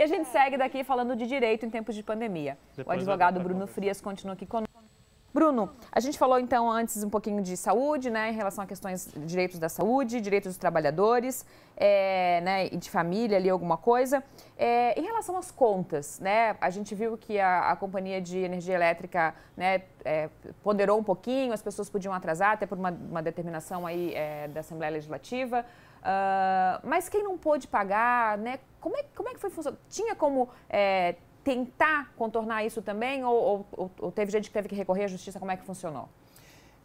E a gente é. segue daqui falando de direito em tempos de pandemia. Depois o advogado Bruno Frias continua aqui conosco. Bruno, a gente falou então antes um pouquinho de saúde, né, em relação a questões direitos da saúde, direitos dos trabalhadores, é, né, e de família ali alguma coisa. É, em relação às contas, né, a gente viu que a, a companhia de energia elétrica, né, é, ponderou um pouquinho, as pessoas podiam atrasar até por uma, uma determinação aí é, da Assembleia Legislativa. Uh, mas quem não pôde pagar, né? Como é, como é que foi funcionando? Tinha como é, tentar contornar isso também ou, ou, ou, teve gente que teve que recorrer à justiça? Como é que funcionou?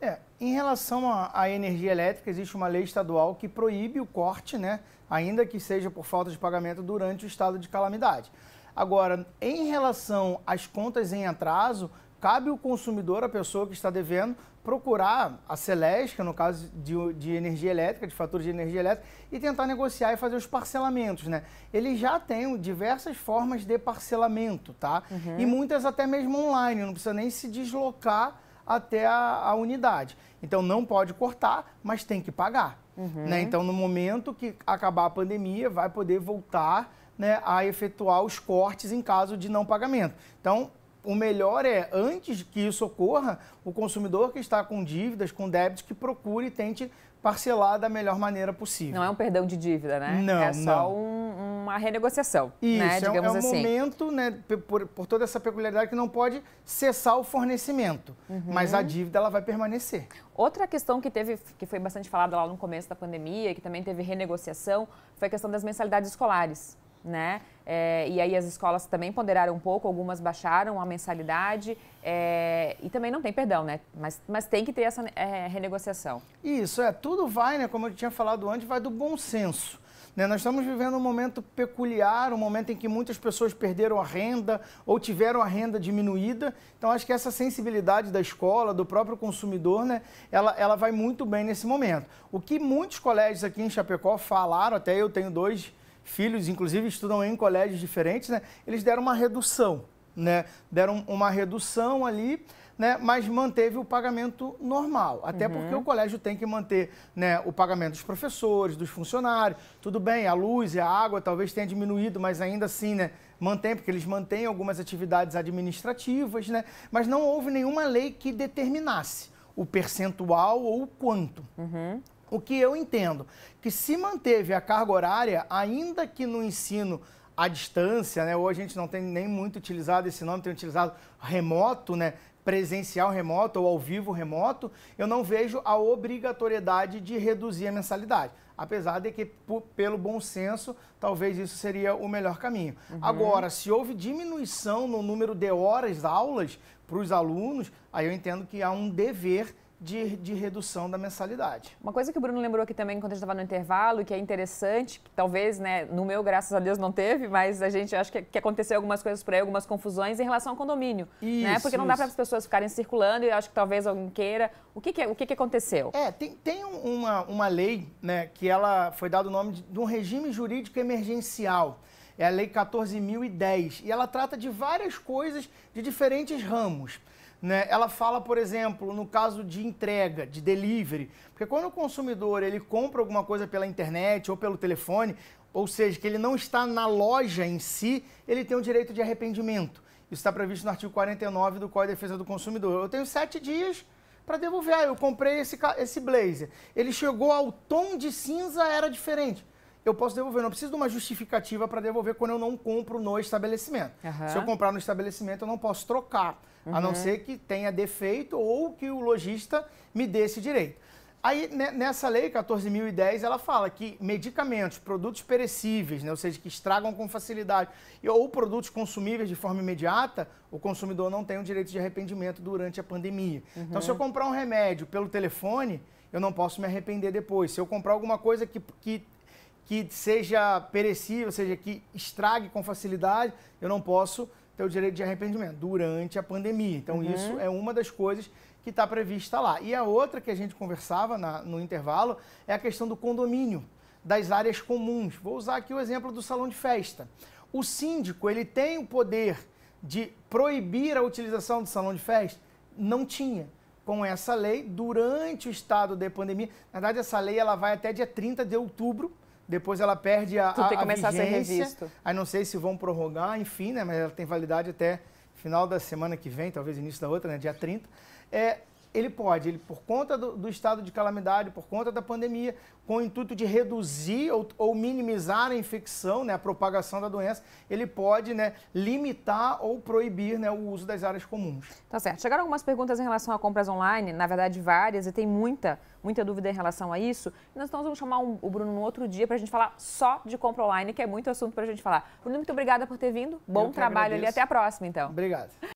É, em relação à energia elétrica, existe uma lei estadual que proíbe o corte, né? Ainda que seja por falta de pagamento durante o estado de calamidade. Agora, em relação às contas em atraso, cabe o consumidor, a pessoa que está devendo, procurar a Celesca, no caso de, de, energia elétrica, de fatura de energia elétrica, e tentar negociar e fazer os parcelamentos, né? Ele já tem diversas formas de parcelamento, tá? Uhum. E muitas até mesmo online, não precisa nem se deslocar até a, a unidade. Então não pode cortar, mas tem que pagar. Uhum. Né? Então, no momento que acabar a pandemia, vai poder voltar né, a efetuar os cortes em caso de não pagamento. Então, o melhor é, antes que isso ocorra, o consumidor que está com dívidas, com débitos, que procure e tente parcelar da melhor maneira possível. Não é um perdão de dívida, né? Não, É só um, uma renegociação, né, Isso, né? é, um, é um assim. momento, né, por, por, toda essa peculiaridade, que não pode cessar o fornecimento, uhum. mas a dívida ela vai permanecer. Outra questão que teve, que foi bastante falada lá no começo da pandemia, que também teve renegociação, foi a questão das mensalidades escolares né? É, e aí as escolas também ponderaram um pouco, algumas baixaram a mensalidade é, e também não tem perdão, né? Mas, mas tem que ter essa é, renegociação. Isso, é, tudo vai, né? Como eu tinha falado antes, vai do bom senso. Né? Nós estamos vivendo um momento peculiar, um momento em que muitas pessoas perderam a renda ou tiveram a renda diminuída. Então, acho que essa sensibilidade da escola, do próprio consumidor, né? ela, ela vai muito bem nesse momento. O que muitos colégios aqui em Chapecó falaram, até eu tenho dois filhos, inclusive estudam em colégios diferentes, né? Eles deram uma redução, né? Deram uma redução ali, né? Mas manteve o pagamento normal. Até uhum. porque o colégio tem que manter, né? O pagamento dos professores, dos funcionários, tudo bem. A luz e a água talvez tenha diminuído, mas ainda assim, né? mantém, porque eles mantêm algumas atividades administrativas, né? Mas não houve nenhuma lei que determinasse o percentual ou o quanto. Uhum. O que eu entendo que se manteve a carga horária, ainda que no ensino à distância, né? Hoje a gente não tem nem muito utilizado esse nome, tem utilizado remoto, né? Presencial remoto ou ao vivo remoto, eu não vejo a obrigatoriedade de reduzir a mensalidade. Apesar de que, pelo bom senso, talvez isso seria o melhor caminho. Uhum. Agora, se houve diminuição no número de horas aulas para os alunos, aí eu entendo que há um dever de, de, redução da mensalidade. Uma coisa que o Bruno lembrou aqui também quando a gente estava no intervalo, e que é interessante, que talvez, né, no meu, graças a Deus, não teve, mas a gente acho que, que aconteceu algumas coisas por aí, algumas confusões em relação ao condomínio. Né? Isso, né? Porque não dá para as pessoas ficarem circulando e acho que talvez alguém queira. O que, que é, o que, que aconteceu? É, tem, tem uma, uma lei né, que ela foi dado o nome de, de um regime jurídico emergencial é a Lei 14.010 e ela trata de várias coisas de diferentes ramos né, ela fala, por exemplo, no caso de entrega, de delivery, porque quando o consumidor ele compra alguma coisa pela internet ou pelo telefone, ou seja, que ele não está na loja em si, ele tem o direito de arrependimento. Isso está previsto no artigo 49 do Código de Defesa do Consumidor. Eu tenho sete dias para devolver. Ah, eu comprei esse, esse blazer. Ele chegou ao tom de cinza, era diferente eu posso devolver. não preciso de uma justificativa para devolver quando eu não compro no estabelecimento. Uhum. Se eu comprar no estabelecimento, eu não posso trocar, uhum. a não uhum. ser que tenha defeito ou que o lojista me dê esse direito. Aí, né, nessa lei 14.010, ela fala que medicamentos, produtos perecíveis, né, ou seja, que estragam com facilidade, ou produtos consumíveis de forma imediata, o consumidor não tem o direito de arrependimento durante a pandemia. Uhum. Então, se eu uhum. comprar um remédio pelo telefone, eu não posso me arrepender depois. Se eu comprar alguma coisa que, que que seja perecível, ou seja, que estrague com facilidade, eu não posso ter o direito de arrependimento durante a pandemia. Então, uhum. isso é uma das coisas que está prevista lá. E a outra que a gente conversava na, no intervalo é a questão do condomínio, das áreas comuns. Vou usar aqui o exemplo do salão de festa. O síndico, ele tem o poder de proibir a utilização do salão de festa? Não tinha. Com essa lei, durante o estado de pandemia, na verdade, essa lei ela vai até dia 30 de outubro, depois ela perde a, tu tem que a, começar vigência, a ser revisto. Aí não sei se vão prorrogar, enfim, né? Mas ela tem validade até final da semana que vem, talvez início da outra, né? Dia 30. É, ele pode, ele, por conta do, do, estado de calamidade, por conta da pandemia, com o intuito de reduzir ou, ou minimizar a infecção, né, a propagação da doença, ele pode né, limitar ou proibir né, o uso das áreas comuns. Tá certo. Chegaram algumas perguntas em relação a compras online, na verdade várias, e tem muita, muita dúvida em relação a isso. Nós então vamos chamar um, o Bruno no outro dia para a gente falar só de compra online, que é muito assunto para a gente falar. Bruno, muito obrigada por ter vindo. Bom trabalho ali. Até a próxima, então. Obrigado.